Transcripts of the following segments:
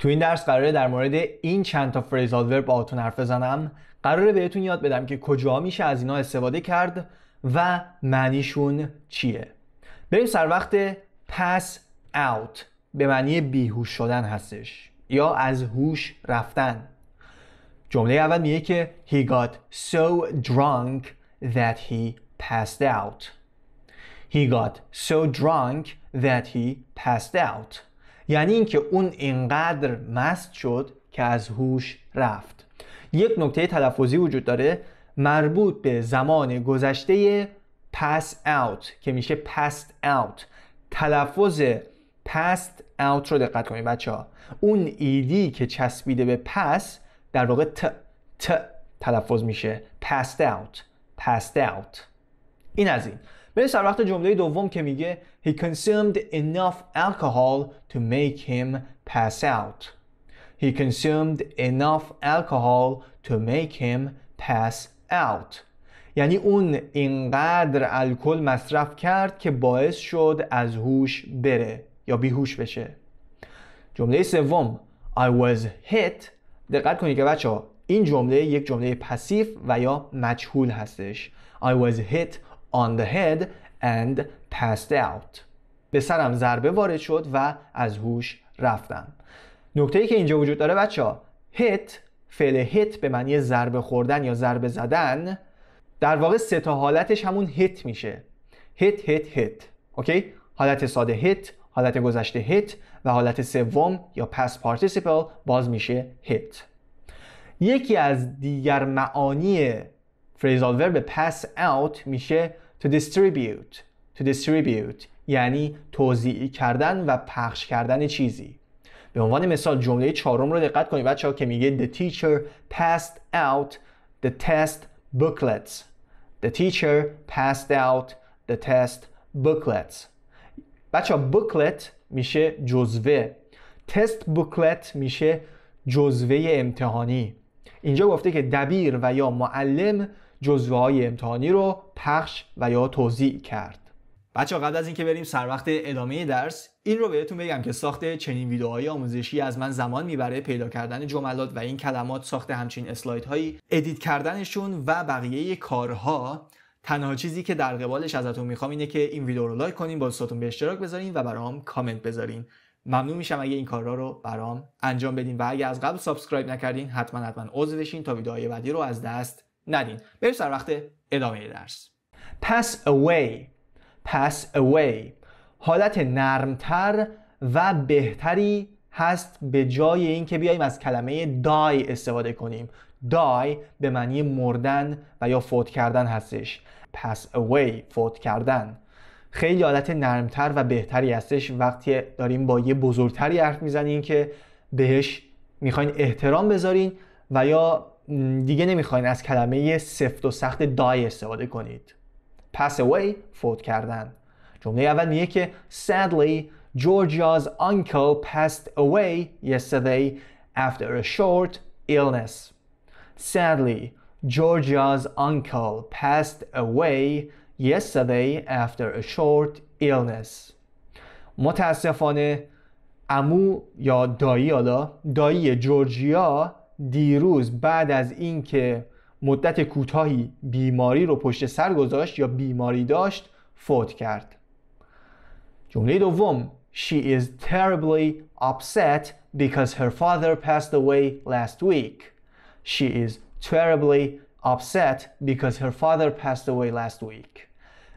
تو این درس قراره در مورد این چند تا فریزال ورب باهاتون حرف بزنم قراره بهتون یاد بدم که کجا میشه از اینا استفاده کرد و معنیشون چیه بریم سر وقت پس out به معنی بیهوش شدن هستش یا از هوش رفتن جمله اول میگه که he got so drunk that he passed out he got so drunk that he passed out یعنی اینکه اون اینقدر مست شد که از هوش رفت یک نکته تلفظی وجود داره مربوط به زمان گذشته pass اوت که میشه پست اوت تلفظ پست اوت رو دقت کنید بچه ها اون ایدی که چسبیده به پس در واقع ت, ت تلفظ میشه پست اوت پست اوت این از این بریم سر وقت جمله دوم که میگه He consumed enough alcohol to make him pass out. He consumed enough alcohol to make him pass out. یعنی اون اینقدر الکل مصرف کرد که باعث شد از هوش بره یا بیهوش بشه. جمله سوم I was hit دقت کنید که بچه ها این جمله یک جمله پسیف و یا مجهول هستش. I was hit on the head and passed out به سرم ضربه وارد شد و از هوش رفتم نکته ای که اینجا وجود داره بچه ها hit فعل hit به معنی ضربه خوردن یا ضربه زدن در واقع سه تا حالتش همون hit میشه hit hit hit اوکی حالت ساده hit حالت گذشته hit و حالت سوم یا past participle باز میشه hit یکی از دیگر معانی فریزال ورب pass out میشه to distribute to distribute یعنی توزیع کردن و پخش کردن چیزی به عنوان مثال جمله چهارم رو دقت کنید بچه ها که میگه the teacher passed out the test booklets the teacher passed out the test booklets بچه ها booklet میشه جزوه test booklet میشه جزوه امتحانی اینجا گفته که دبیر و یا معلم جزوه های امتحانی رو پخش و یا توضیح کرد بچه قبل از اینکه بریم سر وقت ادامه درس این رو بهتون بگم که ساخت چنین ویدئوهای آموزشی از من زمان میبره پیدا کردن جملات و این کلمات ساخت همچین هایی ادیت کردنشون و بقیه کارها تنها چیزی که در قبالش ازتون میخوام اینه که این ویدیو رو لایک کنین با دوستاتون به اشتراک بذارین و برام کامنت بذارین ممنون میشم اگه این کارا رو برام انجام بدین و اگه از قبل سابسکرایب نکردین حتما حتما عضو بشین تا ویدئوهای بعدی رو از دست ندین بریم سر وقت ادامه درس pass away pass away حالت نرمتر و بهتری هست به جای اینکه بیایم از کلمه دای استفاده کنیم دای به معنی مردن و یا فوت کردن هستش pass away فوت کردن خیلی حالت نرمتر و بهتری هستش وقتی داریم با یه بزرگتری حرف میزنیم که بهش میخواین احترام بذارین و یا دیگه نمیخواین از کلمه سفت و سخت دای استفاده کنید pass away فوت کردن جمله اول میگه که sadly Georgia's uncle passed away yesterday after a short illness sadly Georgia's uncle passed away yesterday after a short illness متاسفانه امو یا دایی حالا دایی جورجیا دیروز بعد از اینکه مدت کوتاهی بیماری رو پشت سر گذاشت یا بیماری داشت فوت کرد جمله دوم She is terribly upset because her father passed away last week. She is terribly upset because her father passed away last week.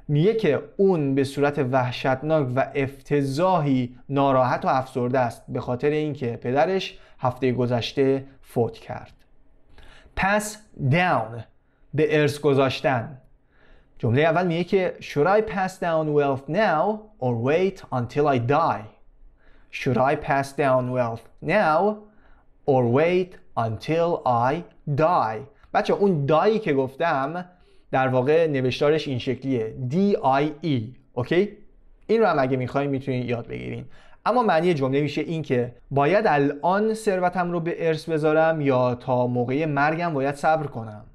میگه که اون به صورت وحشتناک و افتضاحی ناراحت و افسرده است به خاطر اینکه پدرش هفته گذشته فوت کرد پس down به ارث گذاشتن جمله اول میگه که Should I pass down wealth now or wait until I die? Should I pass down wealth now or wait until I die? بچه اون دایی که گفتم در واقع نوشتارش این شکلیه E، اوکی این رو هم اگه میخواییم میتونین یاد بگیرین اما معنی جمله میشه این که باید الان ثروتم رو به ارث بذارم یا تا موقع مرگم باید صبر کنم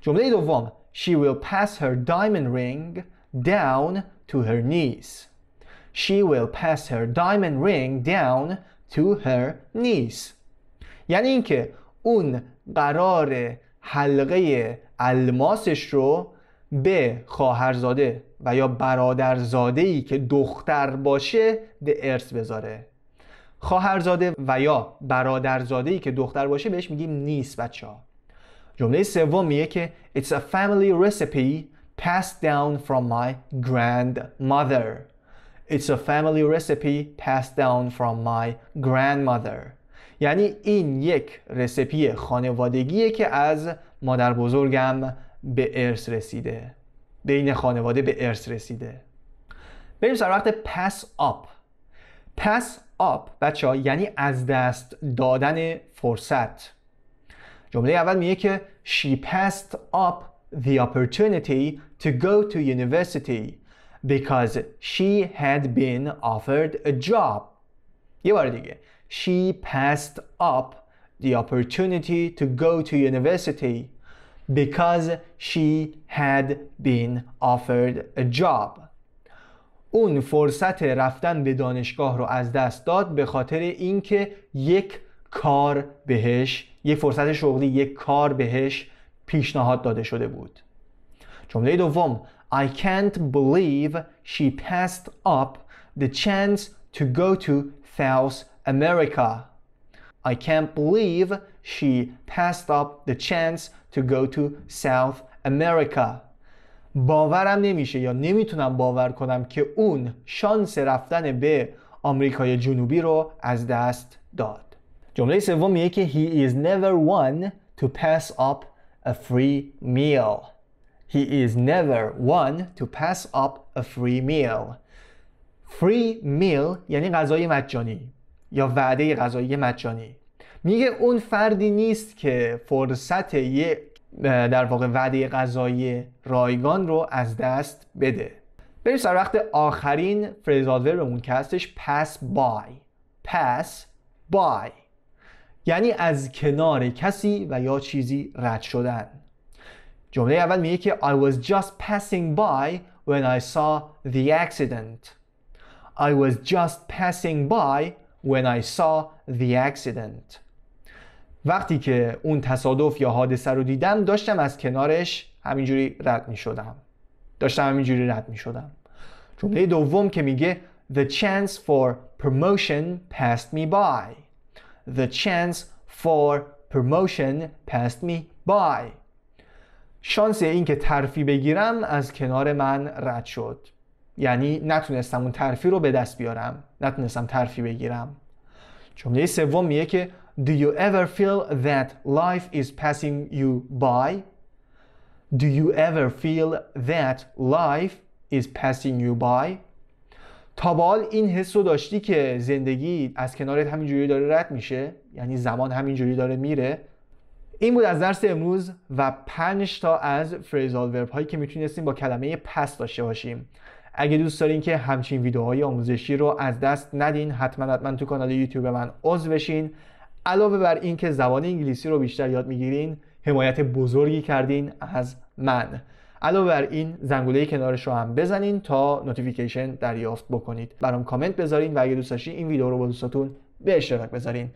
جمله دوم She will pass her diamond ring down to her niece She will pass her diamond ring down to her niece یعنی اینکه اون قرار حلقه الماسش رو به خواهرزاده و یا برادرزاده ای که دختر باشه به ارث بذاره خواهرزاده و یا برادرزاده ای که دختر باشه بهش میگیم نیست بچه ها جمله سوم میگه که It's a family recipe passed down from my grandmother It's a family recipe passed down from my grandmother یعنی این یک رسپی خانوادگیه که از مادر بزرگم به ارث رسیده بین خانواده به ارث رسیده بریم سر وقت پس آپ پس آپ بچه ها یعنی از دست دادن فرصت جمله اول میگه که she passed up the opportunity to go to university because she had been offered a job یه بار دیگه she passed up the opportunity to go to university because she had been offered a job. اون فرصت رفتن به دانشگاه رو از دست داد به خاطر اینکه یک کار بهش یک فرصت شغلی یک کار بهش پیشنهاد داده شده بود. جمله دوم I can't believe she passed up the chance to go to South America. I can't believe she passed up the chance to go to South America. باورم نمیشه یا نمیتونم باور کنم که اون شانس رفتن به آمریکای جنوبی رو از دست داد. جمله سوم میگه که he is never one to pass up a free meal. He is never one to pass up a free meal. Free meal یعنی غذای مجانی. یا وعده غذایی مجانی میگه اون فردی نیست که فرصت یه در واقع وعده غذایی رایگان رو از دست بده بریم سر وقت آخرین فریز اون که هستش پس بای پس بای یعنی از کنار کسی و یا چیزی رد شدن جمله اول میگه که I was just passing by when I saw the accident I was just passing by when I saw the accident وقتی که اون تصادف یا حادثه رو دیدم داشتم از کنارش همینجوری رد می شدم داشتم همینجوری رد می شدم جمله دوم که میگه The chance for promotion passed me by The chance for promotion passed me by شانس این که ترفی بگیرم از کنار من رد شد یعنی نتونستم اون ترفی رو به دست بیارم نتونستم ترفی بگیرم جمله سوم میگه که Do you ever feel that life is passing you by? Do you ever feel that life is passing you by? تا این حس رو داشتی که زندگی از کنارت همینجوری داره رد میشه یعنی زمان همینجوری داره میره این بود از درس امروز و پنج تا از فریزال ورب هایی که میتونستیم با کلمه پس داشته باشیم اگه دوست دارین که همچین ویدیوهای آموزشی رو از دست ندین حتما حتما تو کانال یوتیوب من عضو بشین علاوه بر اینکه زبان انگلیسی رو بیشتر یاد میگیرین حمایت بزرگی کردین از من علاوه بر این زنگوله کنارش رو هم بزنین تا نوتیفیکیشن دریافت بکنید برام کامنت بذارین و اگه دوست داشتین این ویدیو رو با دوستاتون به اشتراک بذارین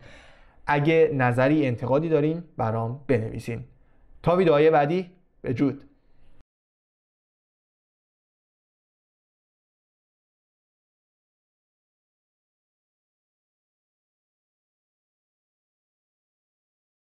اگه نظری انتقادی دارین برام بنویسین تا ویدیوهای بعدی به